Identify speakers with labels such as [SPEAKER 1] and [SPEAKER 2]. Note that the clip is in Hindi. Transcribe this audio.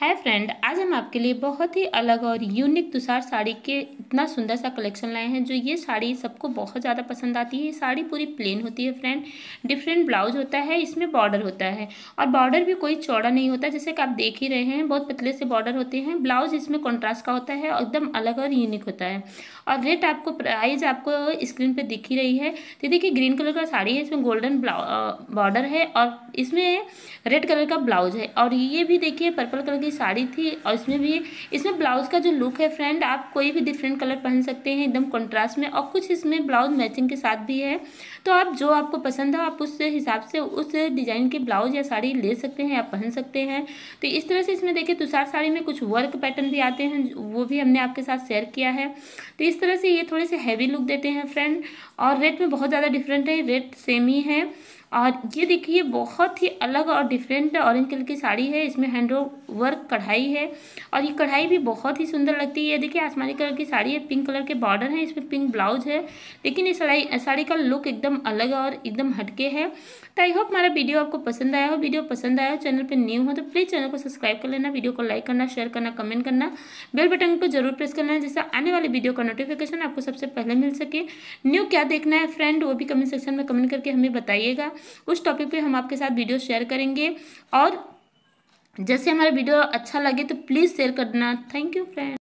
[SPEAKER 1] हाय फ्रेंड आज हम आपके लिए बहुत ही अलग और यूनिक तुषार साड़ी के इतना सुंदर सा कलेक्शन लाए हैं जो ये साड़ी सबको बहुत ज़्यादा पसंद आती है ये साड़ी पूरी प्लेन होती है फ्रेंड डिफरेंट ब्लाउज होता है इसमें बॉर्डर होता है और बॉर्डर भी कोई चौड़ा नहीं होता जैसे कि आप देख ही रहे हैं बहुत पतले से बॉर्डर होते हैं ब्लाउज इसमें कॉन्ट्रास्ट का होता है और एकदम अलग और यूनिक होता है और रेट आपको प्राइज आपको स्क्रीन पर दिख ही रही है तो देखिए ग्रीन कलर का साड़ी है इसमें गोल्डन बॉर्डर है और इसमें रेड कलर का ब्लाउज है और ये भी देखिए पर्पल कलर थी साड़ी थी और इसमें भी इसमें ब्लाउज़ का जो लुक है फ्रेंड आप कोई भी डिफरेंट कलर पहन सकते हैं एकदम कॉन्ट्रास्ट में और कुछ इसमें ब्लाउज मैचिंग के साथ भी है तो आप जो आपको पसंद हो आप उस हिसाब से उस डिज़ाइन के ब्लाउज या साड़ी ले सकते हैं या पहन सकते हैं तो इस तरह से इसमें देखिए तुषार साड़ी में कुछ वर्क पैटर्न भी आते हैं वो भी हमने आपके साथ शेयर किया है तो इस तरह से ये थोड़े से हैवी लुक देते हैं फ्रेंड और रेट में बहुत ज़्यादा डिफरेंट है रेट सेम ही है और ये देखिए बहुत ही अलग और डिफरेंट ऑरेंज कलर की साड़ी है इसमें हैंड वर्क कढ़ाई है और ये कढ़ाई भी बहुत ही सुंदर लगती है ये देखिए आसमानी कलर की साड़ी है पिंक कलर के बॉर्डर है इसमें पिंक ब्लाउज है लेकिन ये साड़ी साड़ी का लुक एकदम अलग और एकदम हटके है तो आई होप हमारा वीडियो आपको पसंद आया हो वीडियो पसंद आया हो चैनल पर न्यू हो तो प्लीज़ चैनल को सब्सक्राइब कर लेना वीडियो को लाइक करना शेयर करना कमेंट करना बेल बटन को जरूर प्रेस कर लेना जिससे आने वाले वीडियो का नोटिफिकेशन आपको सबसे पहले मिल सके न्यू क्या देखना है फ्रेंड वो भी कमेंट सेक्शन में कमेंट करके हमें बताइएगा कुछ टॉपिक पे हम आपके साथ वीडियो शेयर करेंगे और जैसे हमारा वीडियो अच्छा लगे तो प्लीज़ शेयर करना थैंक यू फ्रेंड